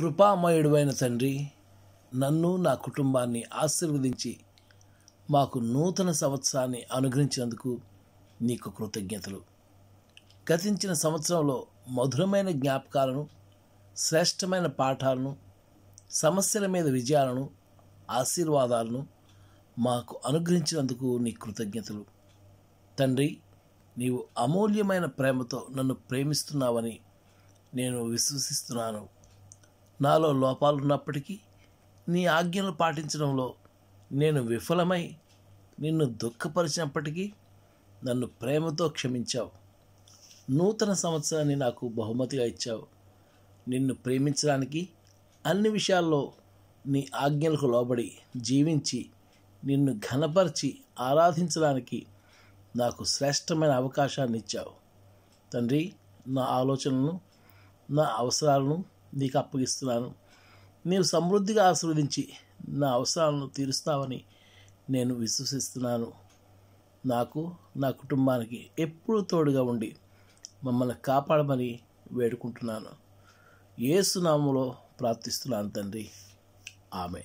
కృపామయుడువైన తండ్రి నన్ను నా కుటుంబాన్ని ఆశీర్వదించి మాకు నూతన సంవత్సరాన్ని అనుగ్రహించినందుకు నీకు కృతజ్ఞతలు గతించిన సంవత్సరంలో మధురమైన జ్ఞాపకాలను శ్రేష్టమైన పాఠాలను సమస్యల మీద విజయాలను ఆశీర్వాదాలను మాకు అనుగ్రహించినందుకు నీ కృతజ్ఞతలు తండ్రి నీవు అమూల్యమైన ప్రేమతో నన్ను ప్రేమిస్తున్నావని నేను విశ్వసిస్తున్నాను నాలో లోపాలున్నప్పటికీ నీ ఆజ్ఞలు పాటించడంలో నేను విఫలమై నిన్ను దుఃఖపరిచినప్పటికీ నన్ను ప్రేమతో క్షమించావు నూతన సంవత్సరాన్ని నాకు బహుమతిగా ఇచ్చావు నిన్ను ప్రేమించడానికి అన్ని విషయాల్లో నీ ఆజ్ఞలకు లోబడి జీవించి నిన్ను ఘనపరిచి ఆరాధించడానికి నాకు శ్రేష్టమైన అవకాశాన్ని ఇచ్చావు తండ్రి నా ఆలోచనలను నా అవసరాలను నీకు అప్పగిస్తున్నాను నీవు సమృద్ధిగా ఆశీర్వదించి నా అవసరాలను తీరుస్తావని నేను విశ్వసిస్తున్నాను నాకు నా కుటుంబానికి ఎప్పుడూ తోడుగా ఉండి మమ్మల్ని కాపాడమని వేడుకుంటున్నాను ఏసునామంలో ప్రార్థిస్తున్నాను తండ్రి ఆమె